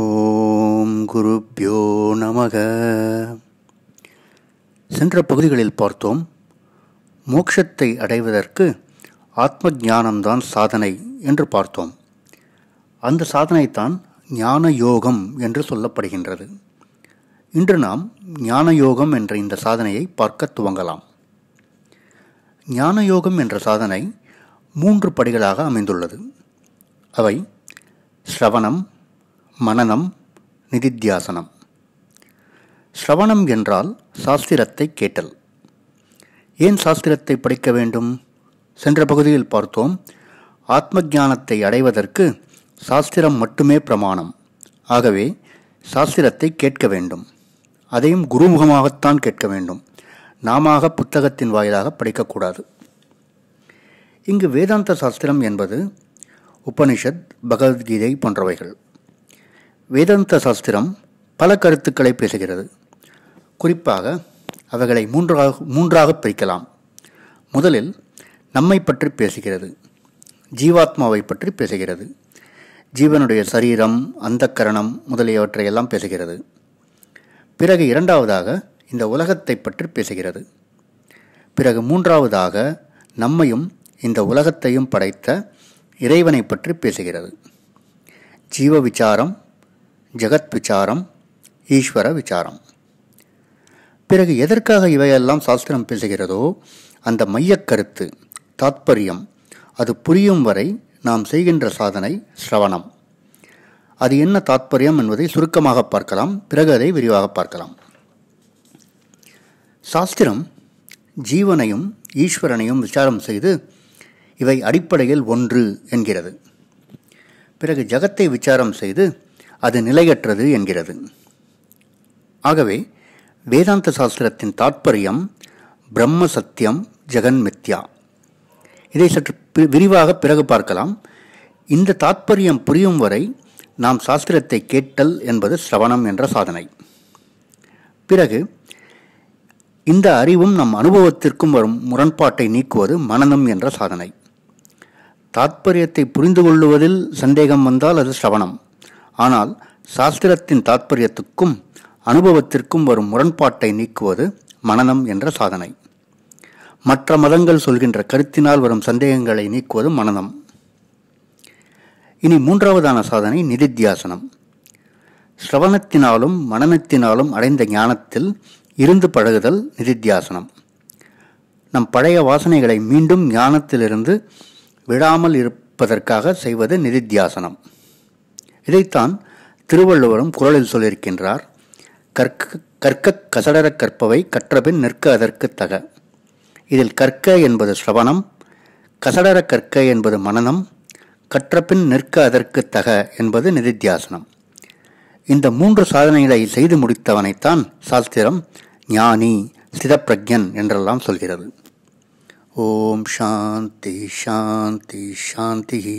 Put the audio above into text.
ஓம் குருப்பியோ நமக சென்ற பகுதிகளில் பார்த்தோம் மோட்சத்தை அடைவதற்கு ஆத்ம ஞானம்தான் சாதனை என்று பார்த்தோம் அந்த சாதனைத்தான் ஞான யோகம் என்று சொல்லப்படுகின்றது இன்று நாம் ஞான யோகம் என்ற இந்த சாதனையை பார்க்க துவங்கலாம் ஞான யோகம் என்ற சாதனை மூன்று படிகளாக அமைந்துள்ளது அவை ஸ்ரவணம் மனநம் நிதித்தியாசனம் ஸ்ரவணம் என்றால் சாஸ்திரத்தை கேட்டல் ஏன் சாஸ்திரத்தை படிக்க வேண்டும் சென்ற பகுதியில் பார்த்தோம் ஆத்ம ஞானத்தை அடைவதற்கு சாஸ்திரம் மட்டுமே பிரமாணம் ஆகவே சாஸ்திரத்தை கேட்க வேண்டும் அதையும் குருமுகமாகத்தான் கேட்க வேண்டும் நாம புத்தகத்தின் வாயிலாக படிக்கக்கூடாது இங்கு வேதாந்த சாஸ்திரம் என்பது உபனிஷத் பகவத்கீதை போன்றவைகள் வேதாந்த சாஸ்திரம் பல கருத்துக்களை பேசுகிறது குறிப்பாக அவைகளை மூன்றாக மூன்றாக பிரிக்கலாம் முதலில் நம்மை பற்றி பேசுகிறது ஜீவாத்மாவை பற்றி பேசுகிறது ஜீவனுடைய சரீரம் அந்த கரணம் முதலியவற்றை எல்லாம் பேசுகிறது பிறகு இரண்டாவதாக இந்த உலகத்தை பற்றி பேசுகிறது பிறகு மூன்றாவதாக நம்மையும் இந்த உலகத்தையும் படைத்த இறைவனை பற்றி பேசுகிறது ஜீவ விசாரம் ஜெகத் விசாரம் ஈஸ்வர விசாரம் பிறகு எதற்காக இவையெல்லாம் சாஸ்திரம் பேசுகிறதோ அந்த மையக்கருத்து தாத்பரியம் அது புரியும் வரை நாம் செய்கின்ற சாதனை சிரவணம் அது என்ன தாத்பரியம் என்பதை சுருக்கமாக பார்க்கலாம் பிறகு அதை விரிவாக பார்க்கலாம் சாஸ்திரம் ஜீவனையும் ஈஸ்வரனையும் விசாரம் செய்து இவை அடிப்படையில் ஒன்று என்கிறது பிறகு ஜகத்தை விசாரம் செய்து அது நிலையற்றது என்கிறது ஆகவே வேதாந்த சாஸ்திரத்தின் தாற்பயம் பிரம்ம சத்தியம் ஜெகன் மித்யா இதை சற்று விரிவாக பிறகு பார்க்கலாம் இந்த தாற்பயம் புரியும் வரை நாம் சாஸ்திரத்தை கேட்டல் என்பது சிரவணம் என்ற சாதனை பிறகு இந்த அறிவும் நம் அனுபவத்திற்கும் வரும் முரண்பாட்டை நீக்குவது மனநம் என்ற சாதனை தாற்பயத்தை புரிந்து கொள்ளுவதில் சந்தேகம் வந்தால் அது சிரவணம் ஆனால் சாஸ்திரத்தின் தாற்பயத்துக்கும் அனுபவத்திற்கும் வரும் முரண்பாட்டை நீக்குவது மனநம் என்ற சாதனை மற்ற மதங்கள் சொல்கின்ற கருத்தினால் வரும் சந்தேகங்களை நீக்குவது மனநம் இனி மூன்றாவதான சாதனை நிதித்தியாசனம் ஸ்ரவணத்தினாலும் மனநத்தினாலும் அடைந்த ஞானத்தில் இருந்து பழகுதல் நிதித்தியாசனம் நம் பழைய வாசனைகளை மீண்டும் ஞானத்திலிருந்து விழாமல் இருப்பதற்காக செய்வது நிதித்தியாசனம் இதைத்தான் திருவள்ளுவரும் குரலில் சொல்லியிருக்கின்றார் கற்க கற்க கசடர கற்பவை கற்றபின் நிற்க அதற்கு தக இதில் கற்க என்பது ஸ்ரவணம் கசடர கற்க என்பது மனநம் கற்றபின் நிற்க அதற்கு தக என்பது நிதித்தியாசனம் இந்த மூன்று சாதனைகளை செய்து முடித்தவனைத்தான் சாஸ்திரம் ஞானி ஸ்திதப்பிரஜன் என்றெல்லாம் சொல்கிறது ஓம் சாந்தி சாந்தி சாந்தி